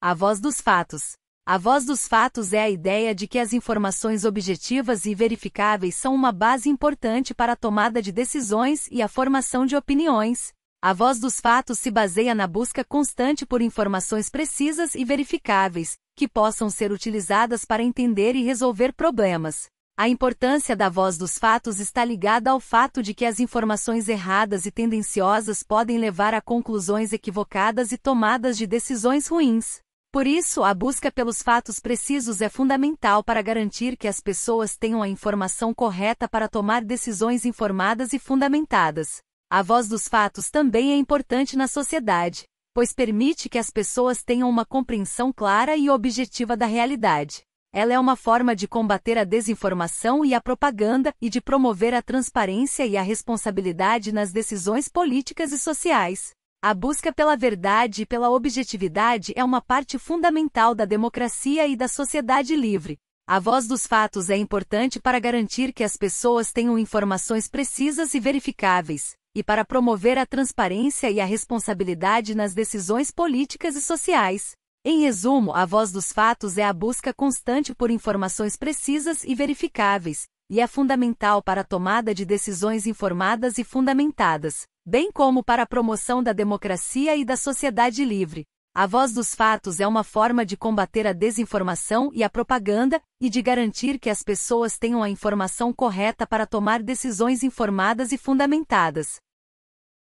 A voz dos fatos. A voz dos fatos é a ideia de que as informações objetivas e verificáveis são uma base importante para a tomada de decisões e a formação de opiniões. A voz dos fatos se baseia na busca constante por informações precisas e verificáveis, que possam ser utilizadas para entender e resolver problemas. A importância da voz dos fatos está ligada ao fato de que as informações erradas e tendenciosas podem levar a conclusões equivocadas e tomadas de decisões ruins. Por isso, a busca pelos fatos precisos é fundamental para garantir que as pessoas tenham a informação correta para tomar decisões informadas e fundamentadas. A voz dos fatos também é importante na sociedade, pois permite que as pessoas tenham uma compreensão clara e objetiva da realidade. Ela é uma forma de combater a desinformação e a propaganda e de promover a transparência e a responsabilidade nas decisões políticas e sociais. A busca pela verdade e pela objetividade é uma parte fundamental da democracia e da sociedade livre. A voz dos fatos é importante para garantir que as pessoas tenham informações precisas e verificáveis, e para promover a transparência e a responsabilidade nas decisões políticas e sociais. Em resumo, a voz dos fatos é a busca constante por informações precisas e verificáveis, e é fundamental para a tomada de decisões informadas e fundamentadas, bem como para a promoção da democracia e da sociedade livre. A voz dos fatos é uma forma de combater a desinformação e a propaganda, e de garantir que as pessoas tenham a informação correta para tomar decisões informadas e fundamentadas.